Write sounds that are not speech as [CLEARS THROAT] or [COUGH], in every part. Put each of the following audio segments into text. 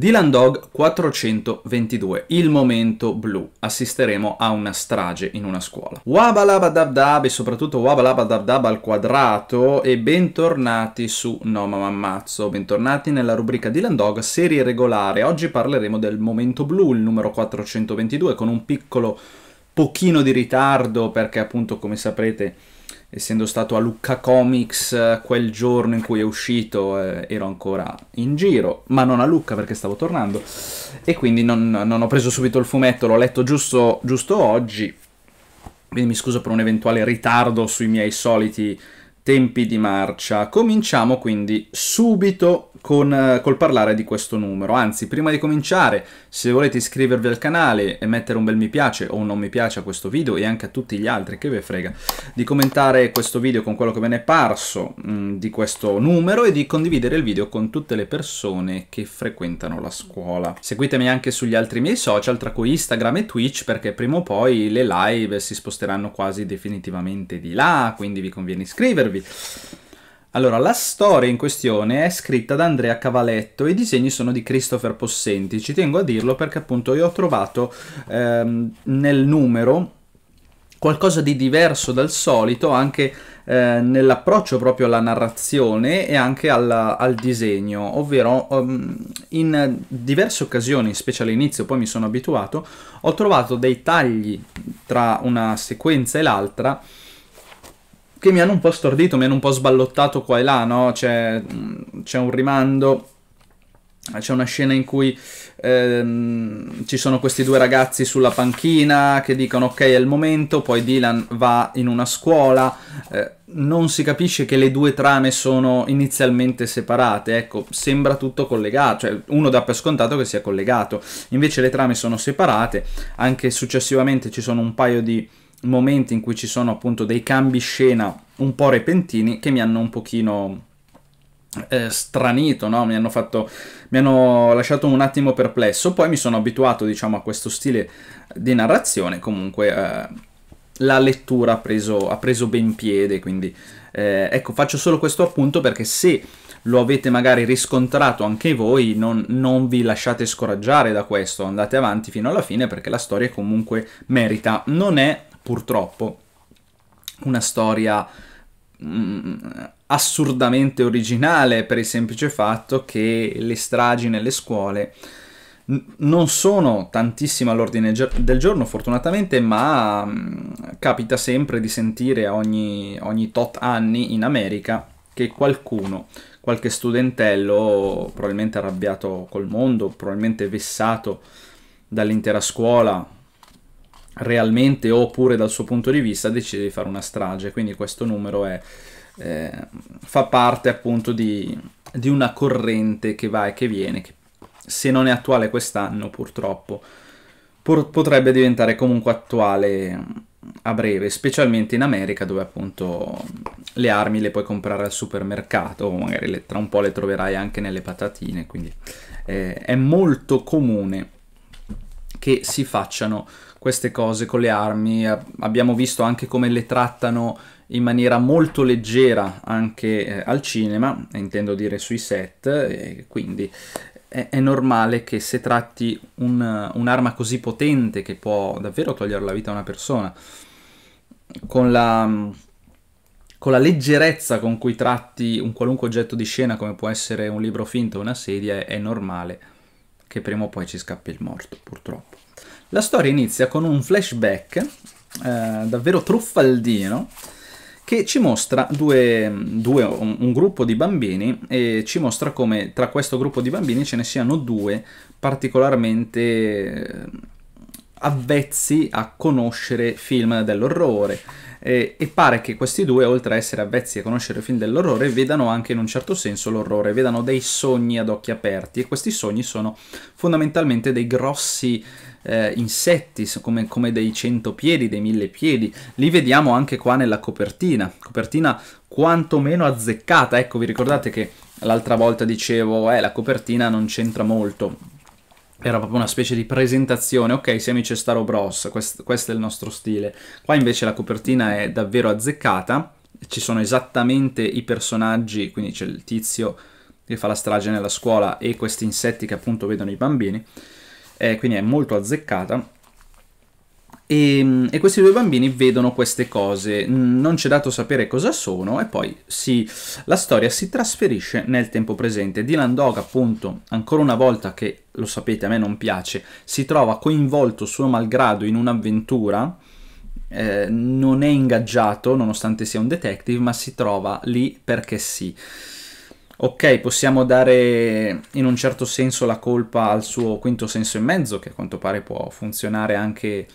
Dylan Dog 422, il momento blu. Assisteremo a una strage in una scuola. Wabalaba dab dab e soprattutto wabalaba dab dab al quadrato e bentornati su No Mamma Ammazzo. Bentornati nella rubrica Dylan Dog, serie regolare. Oggi parleremo del momento blu, il numero 422, con un piccolo pochino di ritardo perché appunto come saprete essendo stato a Lucca Comics eh, quel giorno in cui è uscito eh, ero ancora in giro, ma non a Lucca perché stavo tornando e quindi non, non ho preso subito il fumetto, l'ho letto giusto, giusto, oggi, quindi mi scuso per un eventuale ritardo sui miei soliti tempi di marcia. Cominciamo quindi subito con, eh, col parlare di questo numero. Anzi, prima di cominciare, se volete iscrivervi al canale e mettere un bel mi piace o un non mi piace a questo video e anche a tutti gli altri, che ve frega, di commentare questo video con quello che ve ne è parso mh, mm, di questo numero e di condividere il video con tutte le persone che frequentano la scuola. Seguitemi anche sugli altri miei social, tra cui Instagram e Twitch, perché prima o poi le live si sposteranno quasi definitivamente di là, quindi vi conviene iscrivervi. Allora, la storia in questione è scritta da Andrea Cavaletto e i disegni sono di Christopher Possenti. Ci tengo a dirlo perché appunto io ho trovato ehm, nel numero qualcosa di diverso dal solito anche eh, nell'approccio proprio alla narrazione e anche alla, al disegno, ovvero um, in diverse occasioni, specie all'inizio, poi mi sono abituato, ho trovato dei tagli tra una sequenza e l'altra che mi hanno un po' stordito, mi hanno un po' sballottato qua e là, no? Mm, c'è, un rimando, c'è una scena in cui ehm, ci sono questi due ragazzi sulla panchina che dicono ok è il momento, poi Dylan va in una scuola, eh, non si capisce che le due trame sono inizialmente separate, ecco, sembra tutto collegato, cioè uno dà per scontato che sia collegato, invece le trame sono separate, anche successivamente ci sono un paio di momenti in cui ci sono appunto dei cambi scena un po' repentini che mi hanno un pochino eh, stranito, no? mi, hanno fatto, mi hanno lasciato un attimo perplesso, poi mi sono abituato diciamo a questo stile di narrazione, comunque eh, la lettura ha preso, ha preso, ben piede, quindi eh, ecco faccio solo questo appunto perché se lo avete magari riscontrato anche voi, non, non, vi lasciate scoraggiare da questo, andate avanti fino alla fine perché la storia comunque merita. Non è purtroppo, una storia mh, mm, assurdamente originale per il semplice fatto che le stragi nelle scuole non sono tantissime all'ordine del giorno fortunatamente, ma mm, capita sempre di sentire ogni, ogni tot anni in America che qualcuno, qualche studentello, probabilmente arrabbiato col mondo, probabilmente vessato dall'intera scuola, realmente oppure dal suo punto di vista decide di fare una strage, quindi questo numero è, eh, fa parte appunto di, di, una corrente che va e che viene, che se non è attuale quest'anno purtroppo potrebbe diventare comunque attuale mm, a breve, specialmente in America dove appunto le armi le puoi comprare al supermercato, magari le, tra un po' le troverai anche nelle patatine, quindi eh, è molto comune che si facciano queste cose con le armi, eh, abbiamo visto anche come le trattano in maniera molto leggera anche eh, al cinema, intendo dire sui set, quindi è, è, normale che se tratti un, un'arma così potente che può davvero togliere la vita a una persona, con la, mm, con la leggerezza con cui tratti un qualunque oggetto di scena come può essere un libro finto o una sedia, è normale che prima o poi ci scappi il morto, purtroppo. La storia inizia con un flashback eh, davvero truffaldino che ci mostra due, due, un, un, gruppo di bambini e ci mostra come tra questo gruppo di bambini ce ne siano due particolarmente avvezzi a conoscere film dell'orrore. E, e, pare che questi due, oltre a essere avvezzi a conoscere film dell'orrore, vedano anche in un certo senso l'orrore, vedano dei sogni ad occhi aperti e questi sogni sono fondamentalmente dei grossi eh, insetti, come, come dei piedi, dei mille piedi, li vediamo anche qua nella copertina, copertina quantomeno azzeccata, ecco vi ricordate che l'altra volta dicevo eh la copertina non c'entra molto, era proprio una specie di presentazione, ok siamo i Cestaro Bros, quest questo è il nostro stile. Qua invece la copertina è davvero azzeccata, ci sono esattamente i personaggi, quindi c'è il tizio che fa la strage nella scuola e questi insetti che appunto vedono i bambini, eh, quindi è molto azzeccata e, ehm, e, questi due bambini vedono queste cose, non c'è dato sapere cosa sono e poi si, la storia si trasferisce nel tempo presente. Dylan Dog appunto, ancora una volta che lo sapete a me non piace, si trova coinvolto suo malgrado in un'avventura, eh, non è ingaggiato nonostante sia un detective, ma si trova lì perché sì. Ok, possiamo dare in un certo senso la colpa al suo quinto senso e mezzo, che a quanto pare può funzionare anche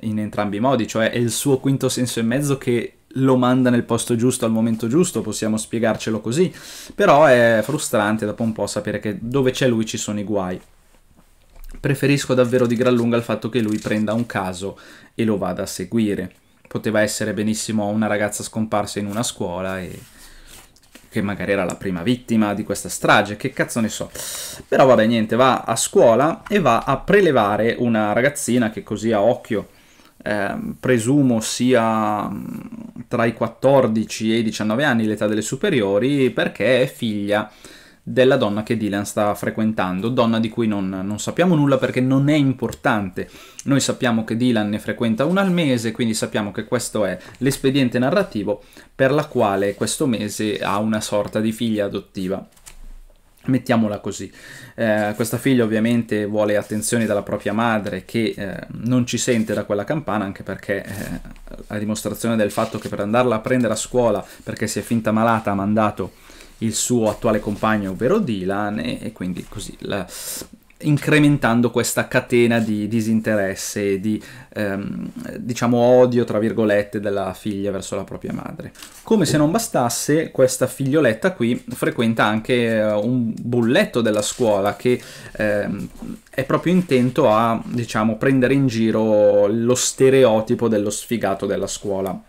in entrambi i modi, cioè è il suo quinto senso e mezzo che lo manda nel posto giusto al momento giusto, possiamo spiegarcelo così, però è frustrante dopo un po' sapere che dove c'è lui ci sono i guai. Preferisco davvero di gran lunga il fatto che lui prenda un caso e lo vada a seguire. Poteva essere benissimo una ragazza scomparsa in una scuola e che magari era la prima vittima di questa strage, che cazzo ne so. Però vabbè, niente, va a scuola e va a prelevare una ragazzina che così a occhio eh, presumo sia mm, tra i 14 e i 19 anni, l'età delle superiori, perché è figlia della donna che Dylan sta frequentando, donna di cui non, non, sappiamo nulla perché non è importante. Noi sappiamo che Dylan ne frequenta una al mese, quindi sappiamo che questo è l'espediente narrativo per la quale questo mese ha una sorta di figlia adottiva. Mettiamola così, eh, questa figlia ovviamente vuole attenzioni dalla propria madre che eh, non ci sente da quella campana anche perché eh, la dimostrazione del fatto che per andarla a prendere a scuola perché si è finta malata ha mandato il suo attuale compagno ovvero Dylan e, e quindi così la, incrementando questa catena di disinteresse e di ehm, diciamo odio tra virgolette della figlia verso la propria madre. Come se non bastasse, questa figlioletta qui frequenta anche eh, un bulletto della scuola che ehm, è proprio intento a diciamo prendere in giro lo stereotipo dello sfigato della scuola.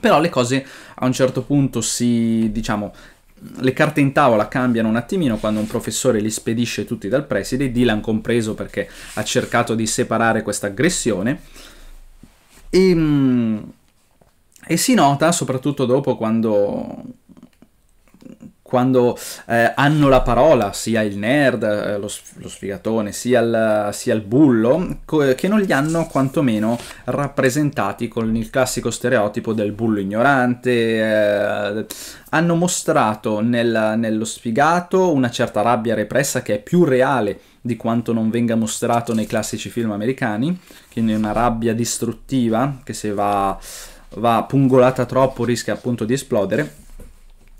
Però le cose a un certo punto si, diciamo, le carte in tavola cambiano un attimino quando un professore li spedisce tutti dal preside, Dylan compreso perché ha cercato di separare questa aggressione. E, ehm, e si nota soprattutto dopo quando quando eh, hanno la parola sia il nerd, eh, lo, lo, sfigatone, sia il, sia il bullo, che non li hanno quantomeno rappresentati con il classico stereotipo del bullo ignorante. Eh, hanno mostrato nel, nello sfigato una certa rabbia repressa che è più reale di quanto non venga mostrato nei classici film americani, quindi una rabbia distruttiva che se va, va pungolata troppo rischia appunto di esplodere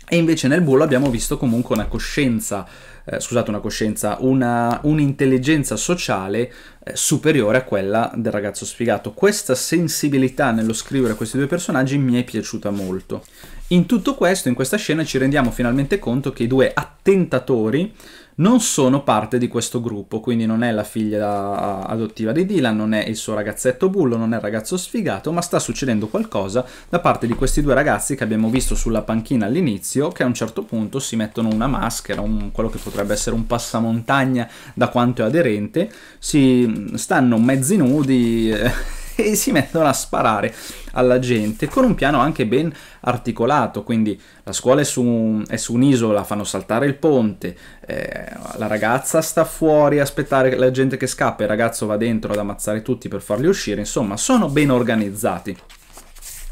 e invece nel bullo abbiamo visto comunque una coscienza, eh, scusate una coscienza, una, un'intelligenza sociale eh, superiore a quella del ragazzo sfigato. Questa sensibilità nello scrivere questi due personaggi mi è piaciuta molto. In tutto questo, in questa scena, ci rendiamo finalmente conto che i due attentatori non sono parte di questo gruppo, quindi non è la figlia ah, adottiva di Dylan, non è il suo ragazzetto bullo, non è il ragazzo sfigato, ma sta succedendo qualcosa da parte di questi due ragazzi che abbiamo visto sulla panchina all'inizio, che a un certo punto si mettono una maschera, un, quello che potrebbe essere un passamontagna da quanto è aderente, si mm, stanno mezzi nudi... Eh, e [LAUGHS] si mettono a sparare alla gente con un piano anche ben articolato, quindi la scuola è su, è su un'isola, fanno saltare il ponte, eh, la ragazza sta fuori a aspettare la gente che scappa, il ragazzo va dentro ad ammazzare tutti per farli uscire, insomma sono ben organizzati.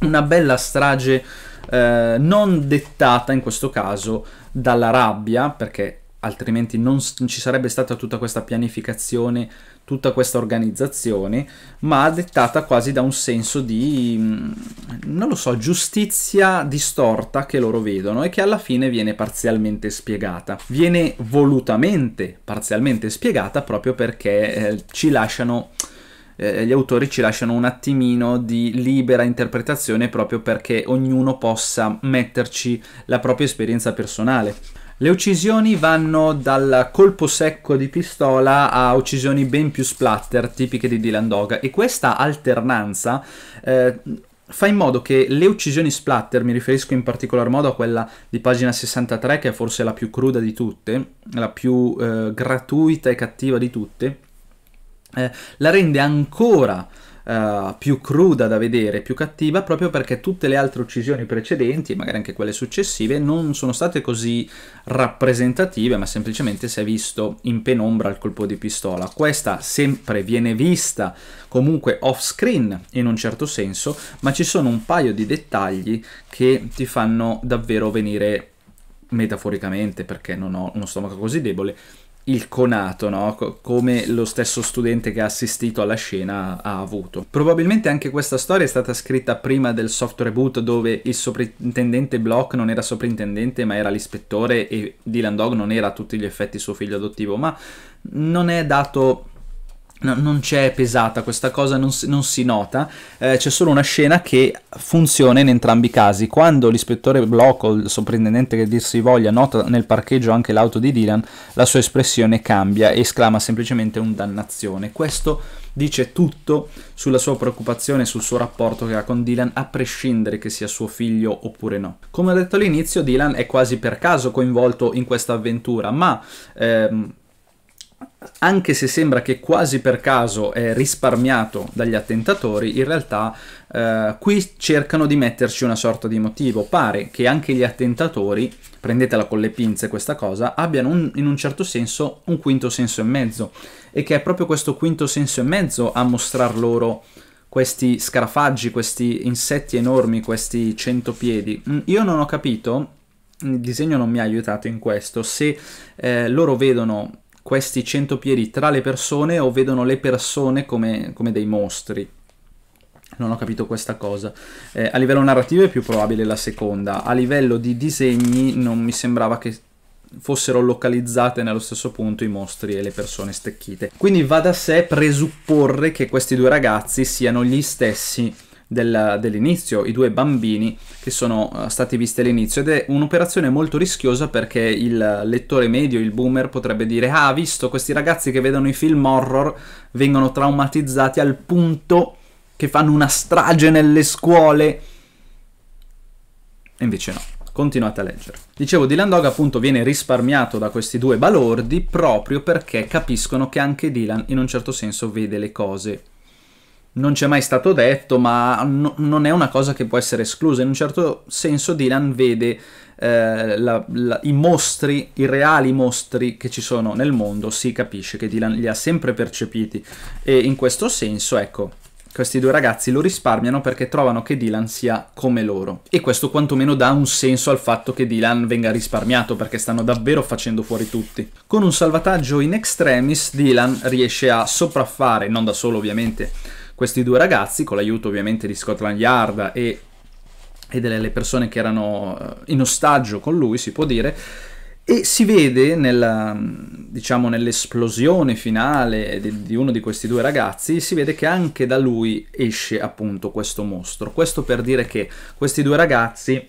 Una bella strage eh, non dettata in questo caso dalla rabbia, perché altrimenti non ci sarebbe stata tutta questa pianificazione, tutta questa organizzazione, ma dettata quasi da un senso di, mm, non lo so, giustizia distorta che loro vedono e che alla fine viene parzialmente spiegata. Viene volutamente parzialmente spiegata proprio perché eh, ci lasciano eh, gli autori ci lasciano un attimino di libera interpretazione proprio perché ognuno possa metterci la propria esperienza personale. Le uccisioni vanno dal colpo secco di pistola a uccisioni ben più splatter, tipiche di Dylan Dog, e questa alternanza eh, fa in modo che le uccisioni splatter, mi riferisco in particolar modo a quella di pagina 63, che è forse la più cruda di tutte, la più eh, gratuita e cattiva di tutte, eh, la rende ancora eh, più cruda da vedere, più cattiva, proprio perché tutte le altre uccisioni precedenti, e magari anche quelle successive, non sono state così rappresentative, ma semplicemente si è visto in penombra il colpo di pistola. Questa sempre viene vista comunque off screen in un certo senso, ma ci sono un paio di dettagli che ti fanno davvero venire metaforicamente perché non ho uno stomaco così debole il conato, no? come lo stesso studente che ha assistito alla scena ha avuto. Probabilmente anche questa storia è stata scritta prima del soft reboot dove il soprintendente Block non era soprintendente ma era l'ispettore e Dylan Dog non era a tutti gli effetti suo figlio adottivo, ma non è dato No, non c'è pesata, questa cosa non si, non si nota, eh, c'è solo una scena che funziona in entrambi i casi. Quando l'ispettore blocco, o il sorprendente che dir si voglia nota nel parcheggio anche l'auto di Dylan, la sua espressione cambia e esclama semplicemente un dannazione. Questo dice tutto sulla sua preoccupazione, sul suo rapporto che ha con Dylan, a prescindere che sia suo figlio oppure no. Come ho detto all'inizio, Dylan è quasi per caso coinvolto in questa avventura, ma... Ehm, anche se sembra che quasi per caso è risparmiato dagli attentatori, in realtà eh, qui cercano di metterci una sorta di motivo. Pare che anche gli attentatori, prendetela con le pinze questa cosa, abbiano un, in un certo senso un quinto senso e mezzo e che è proprio questo quinto senso e mezzo a mostrar loro questi scarafaggi, questi insetti enormi, questi centopiedi. Mm, io non ho capito, il disegno non mi ha aiutato in questo, se eh, loro vedono questi centopiedi tra le persone o vedono le persone come, come dei mostri. Non ho capito questa cosa. Eh, a livello narrativo è più probabile la seconda. A livello di disegni non mi sembrava che fossero localizzate nello stesso punto i mostri e le persone stecchite. Quindi va da sé presupporre che questi due ragazzi siano gli stessi del, dell'inizio, i due bambini che sono eh, stati visti all'inizio ed è un'operazione molto rischiosa perché il lettore medio, il boomer, potrebbe dire ah, visto questi ragazzi che vedono i film horror vengono traumatizzati al punto che fanno una strage nelle scuole. E invece no continuate a leggere. Dicevo, Dylan Dog appunto viene risparmiato da questi due balordi proprio perché capiscono che anche Dylan in un certo senso vede le cose non c'è mai stato detto, ma no, non è una cosa che può essere esclusa. In un certo senso Dylan vede eh, la, la, i mostri, i reali mostri che ci sono nel mondo, si capisce che Dylan li ha sempre percepiti e in questo senso, ecco, questi due ragazzi lo risparmiano perché trovano che Dylan sia come loro. E questo quantomeno dà un senso al fatto che Dylan venga risparmiato perché stanno davvero facendo fuori tutti. Con un salvataggio in extremis Dylan riesce a sopraffare, non da solo ovviamente, questi due ragazzi, con l'aiuto ovviamente di Scotland Yard e, e delle persone che erano eh, in ostaggio con lui, si può dire, e si vede nella, diciamo, nell'esplosione finale di, di, uno di questi due ragazzi, si vede che anche da lui esce appunto questo mostro. Questo per dire che questi due ragazzi,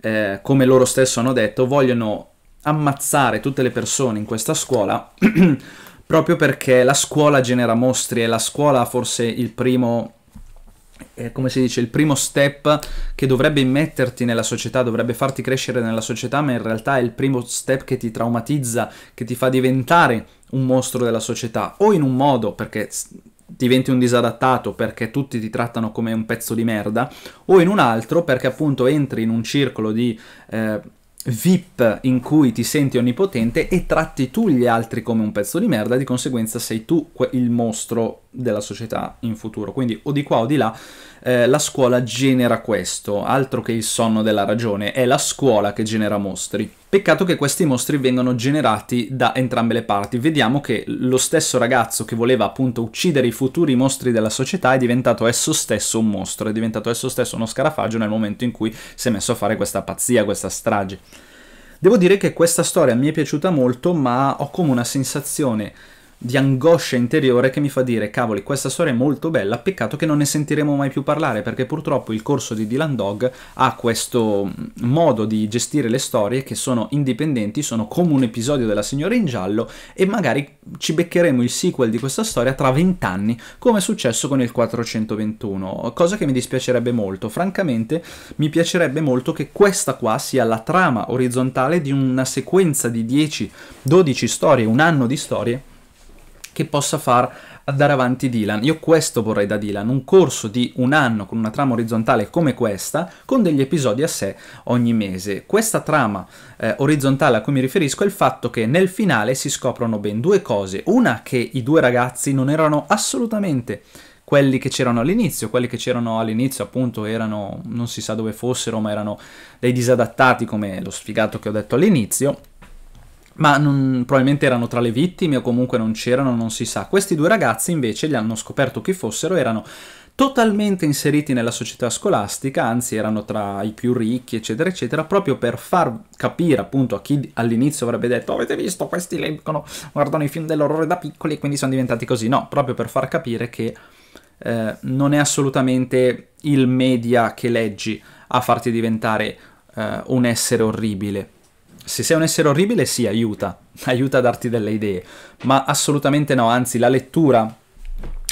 eh, come loro stesso hanno detto, vogliono ammazzare tutte le persone in questa scuola [CLEARS THROAT] proprio perché la scuola genera mostri e la scuola ha forse il primo eh, come si dice, il primo step che dovrebbe immetterti nella società, dovrebbe farti crescere nella società, ma in realtà è il primo step che ti traumatizza, che ti fa diventare un mostro della società, o in un modo perché diventi un disadattato perché tutti ti trattano come un pezzo di merda, o in un altro perché appunto entri in un circolo di eh, VIP in cui ti senti onnipotente e tratti tu gli altri come un pezzo di merda, di conseguenza sei tu il mostro della società in futuro. Quindi o di qua o di là eh, la scuola genera questo, altro che il sonno della ragione, è la scuola che genera mostri. Peccato che questi mostri vengano generati da entrambe le parti. Vediamo che lo stesso ragazzo che voleva appunto uccidere i futuri mostri della società è diventato esso stesso un mostro, è diventato esso stesso uno scarafaggio nel momento in cui si è messo a fare questa pazzia, questa strage. Devo dire che questa storia mi è piaciuta molto, ma ho come una sensazione di angoscia interiore che mi fa dire cavoli questa storia è molto bella, peccato che non ne sentiremo mai più parlare perché purtroppo il corso di Dylan Dog ha questo mm, modo di gestire le storie che sono indipendenti, sono come un episodio della Signora in Giallo e magari ci beccheremo il sequel di questa storia tra vent'anni come è successo con il 421, cosa che mi dispiacerebbe molto, francamente mi piacerebbe molto che questa qua sia la trama orizzontale di una sequenza di 10-12 storie, un anno di storie che possa far andare avanti Dylan. Io questo vorrei da Dylan, un corso di un anno con una trama orizzontale come questa, con degli episodi a sé ogni mese. Questa trama eh, orizzontale a cui mi riferisco è il fatto che nel finale si scoprono ben due cose. Una che i due ragazzi non erano assolutamente quelli che c'erano all'inizio, quelli che c'erano all'inizio appunto erano non si sa dove fossero, ma erano dei disadattati come lo sfigato che ho detto all'inizio ma non, probabilmente erano tra le vittime o comunque non c'erano, non si sa. Questi due ragazzi invece li hanno scoperto chi fossero, erano totalmente inseriti nella società scolastica, anzi erano tra i più ricchi, eccetera, eccetera, proprio per far capire appunto a chi all'inizio avrebbe detto avete visto questi leggono, guardano i film dell'orrore da piccoli e quindi sono diventati così. No, proprio per far capire che eh, non è assolutamente il media che leggi a farti diventare eh, un essere orribile se sei un essere orribile sì, aiuta, [LAUGHS] aiuta a darti delle idee, ma assolutamente no, anzi la lettura,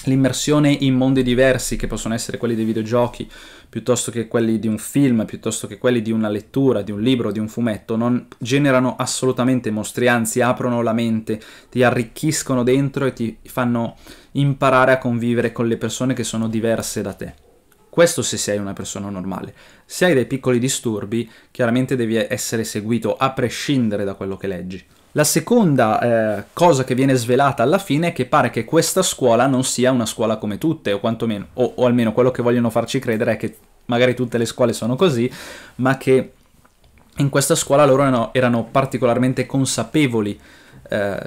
l'immersione in mondi diversi che possono essere quelli dei videogiochi, piuttosto che quelli di un film, piuttosto che quelli di una lettura, di un libro, di un fumetto, non generano assolutamente mostri, anzi aprono la mente, ti arricchiscono dentro e ti fanno imparare a convivere con le persone che sono diverse da te. Questo se sei una persona normale. Se hai dei piccoli disturbi, chiaramente devi essere seguito a prescindere da quello che leggi. La seconda eh, cosa che viene svelata alla fine è che pare che questa scuola non sia una scuola come tutte, o quantomeno, o, o almeno quello che vogliono farci credere è che magari tutte le scuole sono così, ma che in questa scuola loro erano, erano particolarmente consapevoli eh,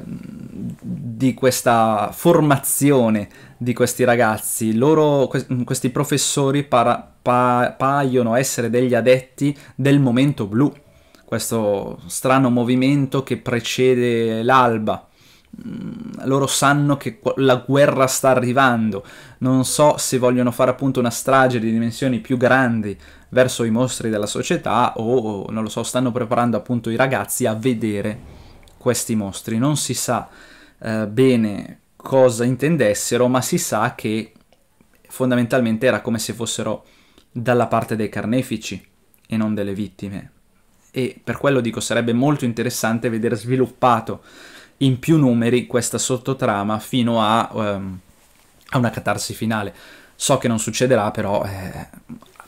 di questa formazione di questi ragazzi. Loro, mm, questi professori para, pa, paiono essere degli adetti del momento blu, questo strano movimento che precede l'alba. Mm, loro sanno che la guerra sta arrivando, non so se vogliono fare appunto una strage di dimensioni più grandi verso i mostri della società o, non lo so, stanno preparando appunto i ragazzi a vedere questi mostri. Non si sa eh, bene cosa intendessero, ma si sa che fondamentalmente era come se fossero dalla parte dei carnefici e non delle vittime. E per quello dico sarebbe molto interessante vedere sviluppato in più numeri questa sottotrama fino a, um, a una catarsi finale. So che non succederà, però eh,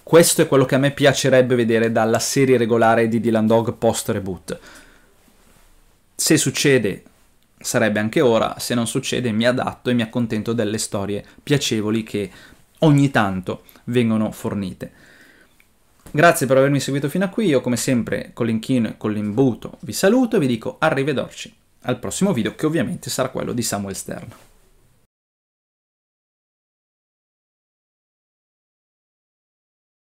questo è quello che a me piacerebbe vedere dalla serie regolare di Dylan Dog post reboot. Se succede sarebbe anche ora, se non succede mi adatto e mi accontento delle storie piacevoli che ogni tanto vengono fornite. Grazie per avermi seguito fino a qui, io come sempre con l'inchino e con l'imbuto vi saluto e vi dico arrivederci al prossimo video che ovviamente sarà quello di Samuel Stern.